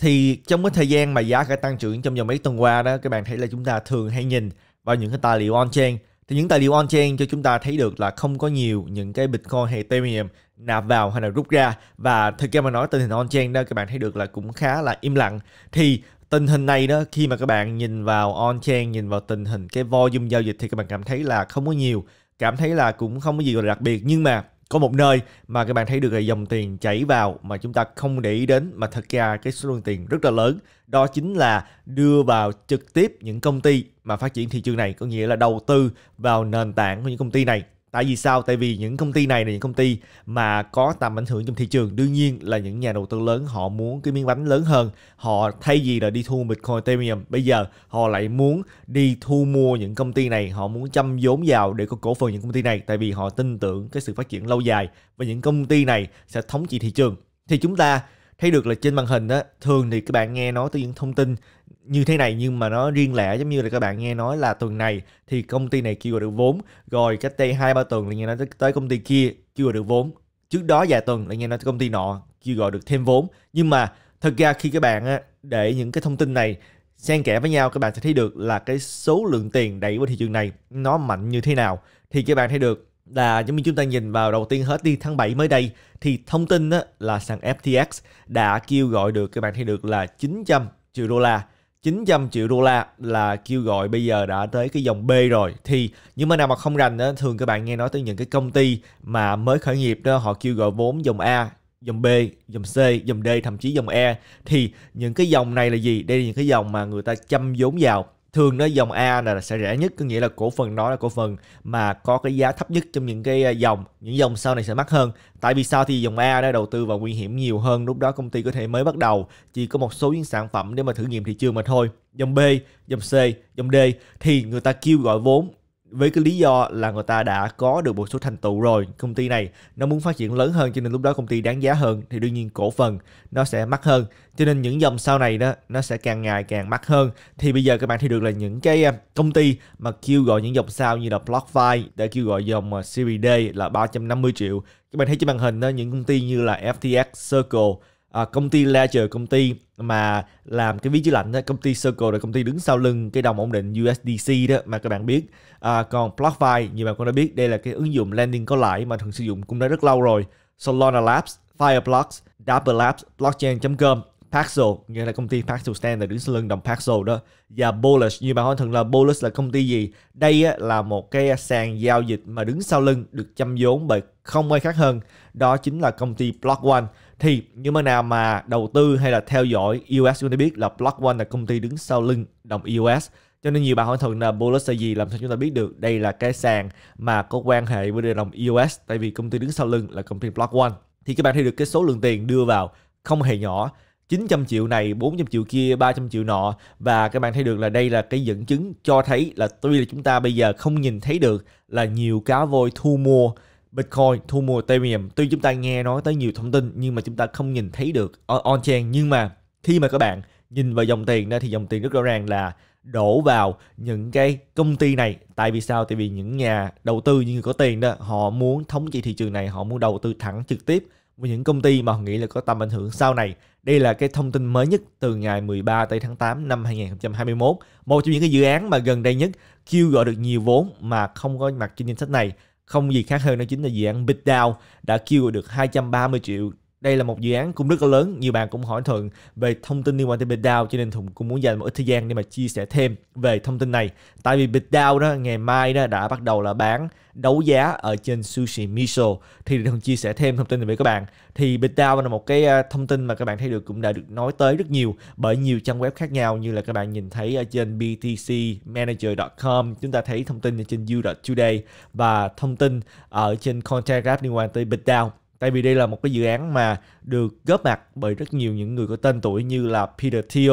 thì trong cái thời gian mà giá cả tăng trưởng trong vòng mấy tuần qua đó các bạn thấy là chúng ta thường hay nhìn vào những cái tài liệu on chain thì những tài liệu on chain cho chúng ta thấy được là không có nhiều những cái bitcoin hay ethereum nạp vào hay là rút ra và thực ra mà nói tình hình on chain đó các bạn thấy được là cũng khá là im lặng thì tình hình này đó khi mà các bạn nhìn vào on chain nhìn vào tình hình cái volume giao dịch thì các bạn cảm thấy là không có nhiều cảm thấy là cũng không có gì gọi là đặc biệt nhưng mà có một nơi mà các bạn thấy được là dòng tiền chảy vào mà chúng ta không để ý đến mà thật ra cái số lượng tiền rất là lớn đó chính là đưa vào trực tiếp những công ty mà phát triển thị trường này có nghĩa là đầu tư vào nền tảng của những công ty này tại vì sao tại vì những công ty này là những công ty mà có tầm ảnh hưởng trong thị trường đương nhiên là những nhà đầu tư lớn họ muốn cái miếng bánh lớn hơn họ thay vì là đi thu bitcoin ethereum bây giờ họ lại muốn đi thu mua những công ty này họ muốn chăm vốn vào để có cổ phần những công ty này tại vì họ tin tưởng cái sự phát triển lâu dài và những công ty này sẽ thống trị thị trường thì chúng ta thấy được là trên màn hình á thường thì các bạn nghe nói tới những thông tin như thế này nhưng mà nó riêng lẻ giống như là các bạn nghe nói là tuần này thì công ty này kêu gọi được vốn rồi cách đây hai ba tuần là nghe nói tới công ty kia kêu gọi được vốn trước đó vài tuần là nghe nói tới công ty nọ kêu gọi được thêm vốn nhưng mà thật ra khi các bạn để những cái thông tin này xen kẽ với nhau các bạn sẽ thấy được là cái số lượng tiền đẩy vào thị trường này nó mạnh như thế nào thì các bạn thấy được là giống như chúng ta nhìn vào đầu tiên hết đi tháng 7 mới đây thì thông tin là sàn FTX đã kêu gọi được các bạn thấy được là 900 triệu đô la 900 triệu đô la là kêu gọi bây giờ đã tới cái dòng B rồi thì nhưng mà nào mà không rành đó, thường các bạn nghe nói tới những cái công ty mà mới khởi nghiệp đó họ kêu gọi vốn dòng A dòng B, dòng C, dòng D, thậm chí dòng E thì những cái dòng này là gì? Đây là những cái dòng mà người ta chăm vốn vào thường nó dòng A là sẽ rẻ nhất có nghĩa là cổ phần đó là cổ phần mà có cái giá thấp nhất trong những cái à, dòng những dòng sau này sẽ mắc hơn tại vì sao thì dòng A đã đầu tư vào nguy hiểm nhiều hơn lúc đó công ty có thể mới bắt đầu chỉ có một số những sản phẩm để mà thử nghiệm thị trường mà thôi dòng B dòng C dòng D thì người ta kêu gọi vốn với cái lý do là người ta đã có được một số thành tựu rồi công ty này nó muốn phát triển lớn hơn cho nên lúc đó công ty đáng giá hơn thì đương nhiên cổ phần nó sẽ mắc hơn cho nên những dòng sau này đó nó sẽ càng ngày càng mắc hơn thì bây giờ các bạn thấy được là những cái à, công ty mà kêu gọi những dòng sau như là BlockFi để kêu gọi dòng à, Series D là 350 triệu các bạn thấy trên màn hình đó những công ty như là FTX Circle à, công ty Ledger công ty mà làm cái ví chữ lạnh đó, công ty Circle là công ty đứng sau lưng cái đồng ổn định USDC đó mà các bạn biết à, còn BlockFi như bạn cũng đã biết đây là cái ứng dụng lending có lãi mà thường sử dụng cũng đã rất lâu rồi Solana Labs Fireblocks Dapper Labs Blockchain.com Paxel như là công ty Paxel là đứng sau lưng đồng Paxel đó và Bullish như bạn hỏi thường là Bullish là công ty gì đây á, là một cái sàn giao dịch mà đứng sau lưng được chăm vốn bởi không ai khác hơn đó chính là công ty Block One thì những bạn nào mà đầu tư hay là theo dõi EOS chúng ta biết là Block One là công ty đứng sau lưng đồng EOS cho nên nhiều bạn hỏi thường là Bolus là gì làm sao chúng ta biết được đây là cái sàn mà có quan hệ với đồng EOS tại vì công ty đứng sau lưng là công ty Block One thì các bạn thấy được cái số lượng tiền đưa vào không hề nhỏ 900 triệu này, 400 triệu kia, 300 triệu nọ và các bạn thấy được là đây là cái dẫn chứng cho thấy là tuy là chúng ta bây giờ không nhìn thấy được là nhiều cá voi thu mua Bitcoin thu mua Ethereum. Tuy chúng ta nghe nói tới nhiều thông tin nhưng mà chúng ta không nhìn thấy được on-chain. Nhưng mà khi mà các bạn nhìn vào dòng tiền đó thì dòng tiền rất rõ ràng là đổ vào những cái công ty này tại vì sao tại vì những nhà đầu tư như người có tiền đó họ muốn thống trị thị trường này họ muốn đầu tư thẳng trực tiếp vào những công ty mà họ nghĩ là có tầm ảnh hưởng sau này đây là cái thông tin mới nhất từ ngày 13 tới tháng 8 năm 2021 một trong những cái dự án mà gần đây nhất kêu gọi được nhiều vốn mà không có mặt trên danh sách này không gì khác hơn đó chính là dự án BitDown đã kêu được 230 triệu đây là một dự án cũng rất là lớn nhiều bạn cũng hỏi thường về thông tin liên quan tới BitDAO cho nên Thùng cũng muốn dành một ít thời gian để mà chia sẻ thêm về thông tin này tại vì BitDAO đó ngày mai đó đã bắt đầu là bán đấu giá ở trên Sushi Miso thì Thùng chia sẻ thêm thông tin này với các bạn thì BitDAO là một cái ờ, thông tin mà các bạn thấy được cũng đã được nói tới rất nhiều bởi nhiều trang web khác nhau như là các bạn nhìn thấy ở trên BTC manager com chúng ta thấy thông tin ở trên You today và thông tin ở trên contact liên quan tới BitDAO Tại vì đây là một cái dự án mà được góp mặt bởi rất nhiều những người có tên tuổi như là Peter Thiel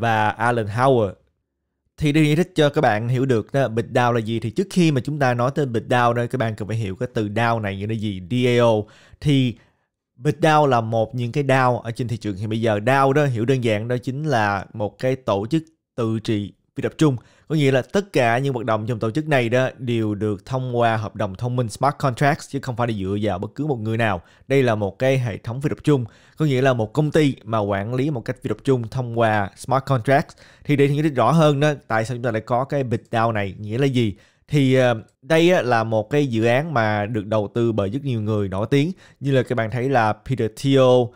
và Alan Howard. Thì để giải thích cho các bạn hiểu được đó, bịch DAO là gì thì trước khi mà chúng ta nói tên bịch DAO đó các bạn cần phải hiểu cái từ DAO này như là gì DAO thì Big DAO là một những cái DAO ở trên thị trường hiện bây giờ. DAO đó hiểu đơn giản đó chính là một cái tổ chức tự trị phi tập trung có nghĩa là tất cả những hoạt động trong tổ chức này đó đều được thông qua hợp đồng thông minh smart contracts chứ không phải là dựa vào bất cứ một người nào đây là một cái hệ thống phi tập trung có nghĩa là một công ty mà quản lý một cách phi tập trung thông qua smart contracts thì để hiểu rõ hơn đó tại sao chúng ta lại có cái bịch down này nghĩa là gì thì ờ, đây là một cái dự án mà được đầu tư bởi rất nhiều người nổi tiếng như là các bạn thấy là Peter Thiel, uh,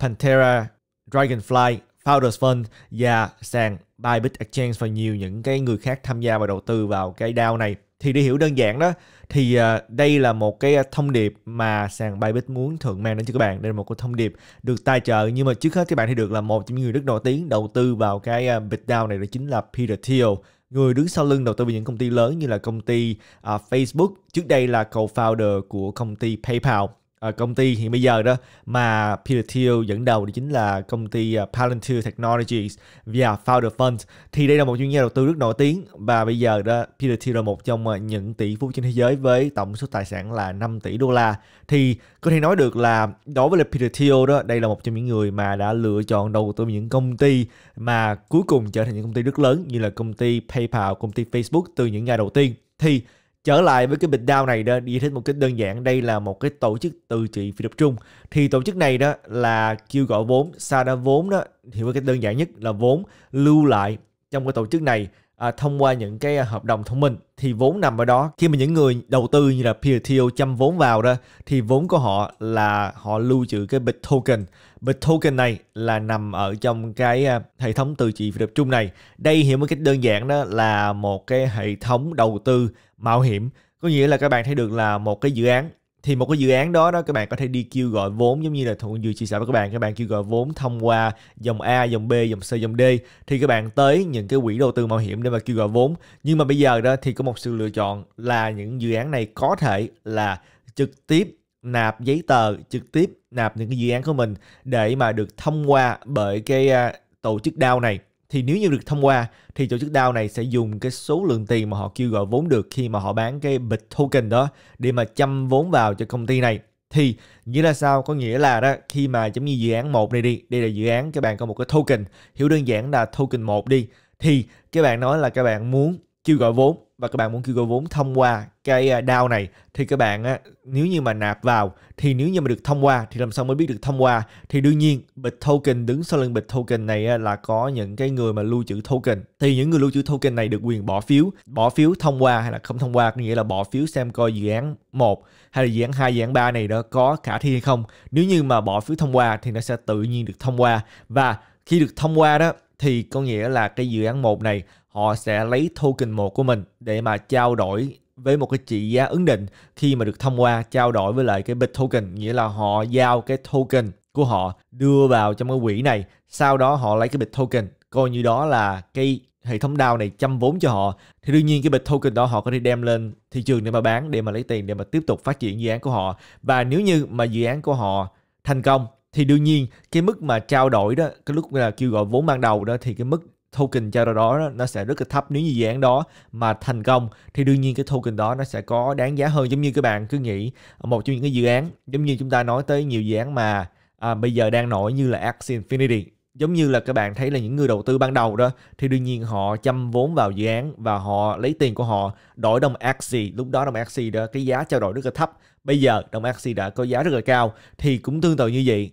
Pantera, Dragonfly, Founders Fund và sàn Bybit Exchange và nhiều những cái người khác tham gia và đầu tư vào cái DAO này. Thì để hiểu đơn giản đó thì ờ, đây là một cái ờ, thông điệp mà sàn Bybit muốn thượng mang đến cho các bạn. Đây là một cái thông điệp được tài trợ nhưng mà trước hết các bạn thì được là một trong những người rất nổi tiếng đầu tư vào cái ờ, bit dao này đó chính là Peter Thiel người đứng sau lưng đầu tư vào những công ty lớn như là công ty uh, Facebook, trước đây là co-founder của công ty PayPal à, công ty hiện bây giờ đó mà Peter Thiel dẫn đầu đó chính là công ty ờ, Palantir Technologies và Founder Fund thì đây là một chuyên gia đầu tư rất nổi tiếng và bây giờ đó Peter Thiel là một trong ờ, những tỷ phú trên thế giới với tổng số tài sản là 5 tỷ đô la thì có thể nói được là đối với Peter Thiel đó đây là một trong những người mà đã lựa chọn đầu tư những công ty mà cuối cùng trở thành những công ty rất lớn như là công ty PayPal, công ty Facebook từ những ngày đầu tiên thì Trở lại với cái bình đao này đó, giải thích một cách đơn giản, đây là một cái tổ chức tự trị phi tập trung. Thì tổ chức này đó là kêu gọi vốn, sao đa vốn đó, hiểu một cách đơn giản nhất là vốn lưu lại trong cái tổ chức này à, thông qua những cái à, hợp đồng thông minh thì vốn nằm ở đó khi mà những người đầu tư như là peer to chăm vốn vào đó thì vốn của họ là họ lưu trữ cái bit token bit token này là nằm ở trong cái à, hệ thống từ trị phi tập trung này đây hiểu một cách đơn giản đó là một cái hệ thống đầu tư mạo hiểm có nghĩa là các bạn thấy được là một cái dự án thì một cái dự án đó đó các bạn có thể đi kêu gọi vốn giống như là thuận vừa chia sẻ với các bạn các bạn kêu gọi vốn thông qua dòng A dòng B dòng C dòng D thì các bạn tới những cái quỹ đầu tư mạo hiểm để mà kêu gọi vốn nhưng mà bây giờ đó thì có một sự lựa chọn là những dự án này có thể là trực tiếp nạp giấy tờ trực tiếp nạp những cái dự án của mình để mà được thông qua bởi cái à, tổ chức DAO này thì nếu như được thông qua thì tổ chức DAO này sẽ dùng cái số lượng tiền mà họ kêu gọi vốn được khi mà họ bán cái bịch token đó để mà chăm vốn vào cho công ty này thì nghĩa là sao có nghĩa là đó khi mà giống như dự án một này đi đây là dự án các bạn có một cái token hiểu đơn giản là token một đi thì các bạn nói là các bạn muốn kêu gọi vốn và các bạn muốn kêu gọi vốn thông qua cái à, DAO này thì các bạn á, nếu như mà nạp vào thì nếu như mà được thông qua thì làm sao mới biết được thông qua thì đương nhiên bịch token đứng sau lưng bịch token này á, là có những cái người mà lưu trữ token thì những người lưu trữ token này được quyền bỏ phiếu bỏ phiếu thông qua hay là không thông qua có nghĩa là bỏ phiếu xem coi dự án một hay là dự án hai dự án ba này đó có khả thi hay không nếu như mà bỏ phiếu thông qua thì nó sẽ tự nhiên được thông qua và khi được thông qua đó thì có nghĩa là cái dự án một này họ sẽ lấy token một của mình để mà trao đổi với một cái trị giá ấn định khi mà được thông qua trao đổi với lại cái bit token nghĩa là họ giao cái token của họ đưa vào trong cái quỹ này sau đó họ lấy cái bit token coi như đó là cái hệ thống DAO này chăm vốn cho họ thì đương nhiên cái bit token đó họ có thể đem lên thị trường để mà bán để mà lấy tiền để mà tiếp tục phát triển dự án của họ và nếu như mà dự án của họ thành công thì đương nhiên cái mức mà trao đổi đó cái lúc là kêu gọi vốn ban đầu đó thì cái mức token cho đó, đó nó sẽ rất là thấp nếu như dự án đó mà thành công thì đương nhiên cái token đó nó sẽ có đáng giá hơn giống như các bạn cứ nghĩ một trong những cái dự án giống như chúng ta nói tới nhiều dự án mà à, bây giờ đang nổi như là Axie Infinity giống như là các bạn thấy là những người đầu tư ban đầu đó thì đương nhiên họ chăm vốn vào dự án và họ lấy tiền của họ đổi đồng Axie lúc đó đồng Axie đó cái giá trao đổi rất là thấp bây giờ đồng Axie đã có giá rất là cao thì cũng tương tự như vậy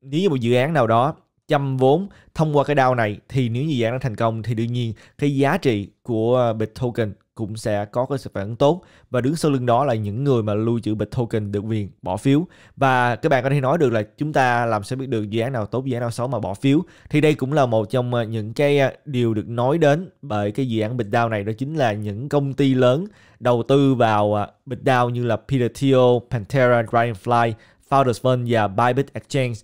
nếu như một dự án nào đó chăm vốn thông qua cái DAO này thì nếu như dự án nó thành công thì đương nhiên cái giá trị của Bittoken cũng sẽ có cái sự phản ứng tốt và đứng sau lưng đó là những người mà lưu trữ Bittoken được quyền bỏ phiếu và các bạn có thể nói được là chúng ta làm sẽ biết được dự án nào tốt dự án nào xấu mà bỏ phiếu thì đây cũng là một trong ờ, những cái ờ, điều được nói đến bởi cái dự án BitDAO này đó chính là những công ty lớn đầu tư vào ờ, BitDAO như là Peter Thiel, Pantera, Dragonfly Founders Fund và Bybit Exchange.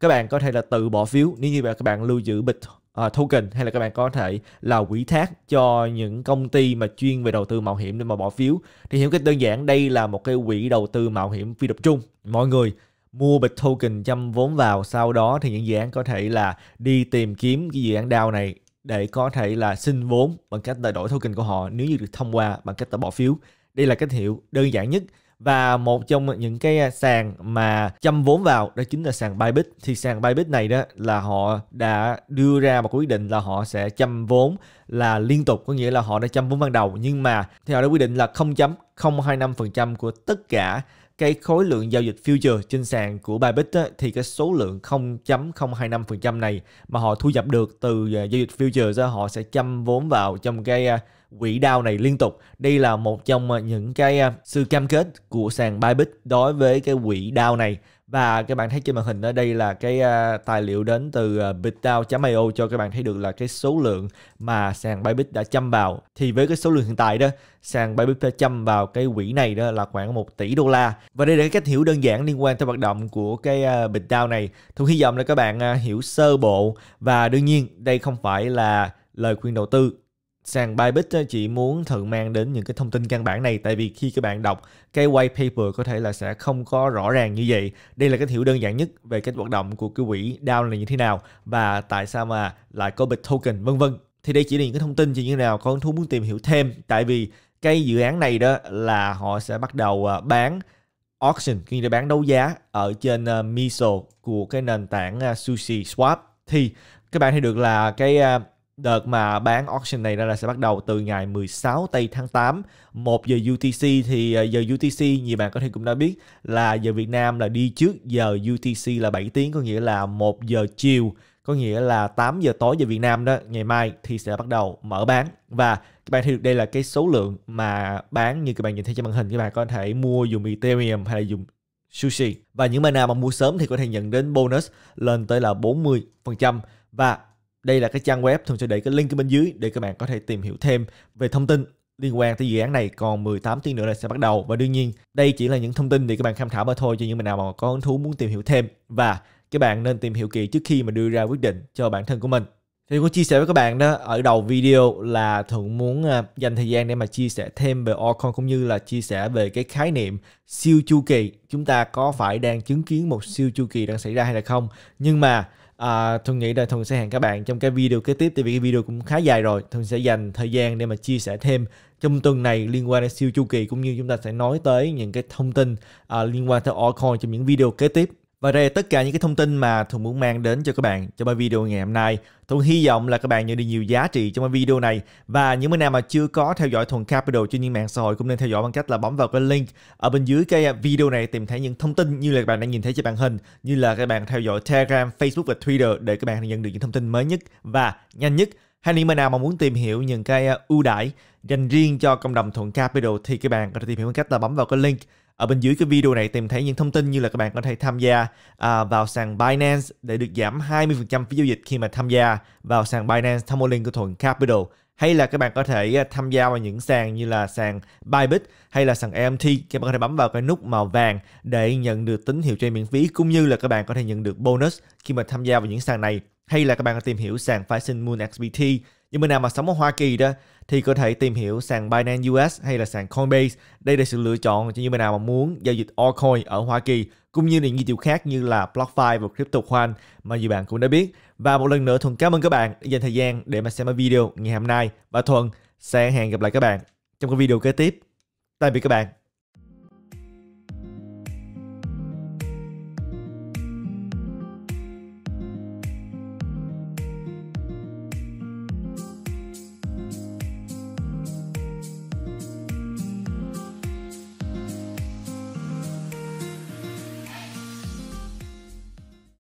Các bạn có thể là tự bỏ phiếu nếu như các bạn lưu giữ bịch uh, à, token hay là các bạn có thể là quỹ thác cho những công ty mà chuyên về đầu tư mạo hiểm để mà bỏ phiếu. Thì hiểu cách đơn giản đây là một cái quỹ đầu tư mạo hiểm phi tập trung. Mọi người mua bịch token chăm vốn vào sau đó thì những dự án có thể là đi tìm kiếm cái dự án DAO này để có thể là xin vốn bằng cách đổi token của họ nếu như được thông qua bằng cách là bỏ phiếu. Đây là cách hiểu đơn giản nhất và một trong những cái à, sàn mà chăm vốn vào đó chính là sàn Bybit thì sàn Bybit này đó là họ đã đưa ra một quyết định là họ sẽ chăm vốn là liên tục có nghĩa là họ đã chăm vốn ban đầu nhưng mà thì họ đã quy định là 0.025% của tất cả cái khối lượng giao dịch future trên sàn của Bybit á, thì cái số lượng 0.025% này mà họ thu nhập được từ à, giao dịch future ra họ sẽ chăm vốn vào trong cái à, quỹ DAO này liên tục. Đây là một trong ờ, những cái ờ, sự cam kết của sàn Bybit đối với cái quỹ DAO này. Và các bạn thấy trên màn hình ở đây là cái ờ, tài liệu đến từ bitdao.io cho các bạn thấy được là cái số lượng mà sàn Bybit đã châm vào. Thì với cái số lượng hiện tại đó, sàn Bybit đã châm vào cái quỹ này đó là khoảng 1 tỷ đô la. Và đây là cái cách hiểu đơn giản liên quan tới hoạt động của cái bitdao này. Tôi hy vọng là các bạn hiểu sơ bộ và đương nhiên đây không phải là lời khuyên đầu tư sàn Bybit chị muốn thử mang đến những cái thông tin căn bản này tại vì khi các bạn đọc cái white paper có thể là sẽ không có rõ ràng như vậy. Đây là cái hiểu đơn giản nhất về cách hoạt động của cái quỹ DAO là như thế nào và tại sao mà lại có bit token vân vân. Thì đây chỉ là những cái thông tin chỉ như nào con thú muốn tìm hiểu thêm tại vì cái dự án này đó là họ sẽ bắt đầu à, bán auction, khi để bán đấu giá ở trên à, Miso của cái nền tảng à, Sushi Swap thì các bạn thấy được là cái Đợt mà bán auction này ra là sẽ bắt đầu từ ngày 16 tây tháng 8 1 giờ UTC thì ờ, giờ UTC nhiều bạn có thể cũng đã biết là giờ Việt Nam là đi trước giờ UTC là 7 tiếng có nghĩa là 1 giờ chiều có nghĩa là 8 giờ tối giờ Việt Nam đó ngày mai thì sẽ bắt đầu mở bán và các bạn thấy được đây là cái số lượng mà bán như các bạn nhìn thấy trên màn hình các bạn có thể mua dùng Ethereum hay là dùng sushi và những bạn nào mà mua sớm thì có thể nhận đến bonus lên tới là 40% và đây là cái trang web thường sẽ để cái link ở bên dưới để các bạn có thể tìm hiểu thêm về thông tin liên quan tới dự án này còn 18 tiếng nữa là sẽ bắt đầu và đương nhiên đây chỉ là những thông tin để các bạn tham khảo mà thôi cho những bạn nào mà có hứng thú muốn tìm hiểu thêm và các bạn nên tìm hiểu kỹ trước khi mà đưa ra quyết định cho bản thân của mình thì có chia sẻ với các bạn đó ở đầu video là thuận muốn à, dành thời gian để mà chia sẻ thêm về Orcon cũng như là chia sẻ về cái khái niệm siêu chu kỳ chúng ta có phải đang chứng kiến một siêu chu kỳ đang xảy ra hay là không nhưng mà À, Thuận nghĩ là Thuận sẽ hẹn các bạn trong cái video kế tiếp Tại vì cái video cũng khá dài rồi Thuận sẽ dành thời gian để mà chia sẻ thêm Trong tuần này liên quan đến siêu chu kỳ Cũng như chúng ta sẽ nói tới những cái thông tin à, Liên quan tới altcoin trong những video kế tiếp và đây là tất cả những cái thông tin mà Thuận muốn mang đến cho các bạn trong bài video ngày hôm nay. Thuận hy vọng là các bạn nhận được nhiều giá trị trong bài video này. Và những bạn nào mà chưa có theo dõi Thuận Capital trên những mạng xã hội cũng nên theo dõi bằng cách là bấm vào cái link ở bên dưới cái video này tìm thấy những thông tin như là các bạn đang nhìn thấy trên màn hình, như là các bạn theo dõi Telegram, Facebook và Twitter để các bạn nhận được những thông tin mới nhất và nhanh nhất. Hay những bạn nào mà muốn tìm hiểu những cái ờ, ưu đãi dành riêng cho cộng đồng Thuận Capital thì các bạn có thể tìm hiểu bằng cách là bấm vào cái link ở bên dưới cái video này tìm thấy những thông tin như là các bạn có thể tham gia à, vào sàn Binance để được giảm 20% phí giao dịch khi mà tham gia vào sàn Binance Tamolin của Thuận Capital hay là các bạn có thể à, tham gia vào những sàn như là sàn Bybit hay là sàn EMT các bạn có thể bấm vào cái nút màu vàng để nhận được tín hiệu chơi miễn phí cũng như là các bạn có thể nhận được bonus khi mà tham gia vào những sàn này hay là các bạn có tìm hiểu sàn phái Moon XBT nhưng mà nào mà sống ở Hoa Kỳ đó thì có thể tìm hiểu sàn Binance US hay là sàn Coinbase. Đây là sự lựa chọn cho những bạn nào mà muốn giao dịch altcoin ở Hoa Kỳ cũng như những dịch vụ khác như là BlockFi và CryptoQuant mà nhiều bạn cũng đã biết. Và một lần nữa Thuận cảm ơn các bạn đã dành thời gian để mà xem video ngày hôm nay và Thuận sẽ hẹn gặp lại các bạn trong các video kế tiếp. Tạm biệt các bạn.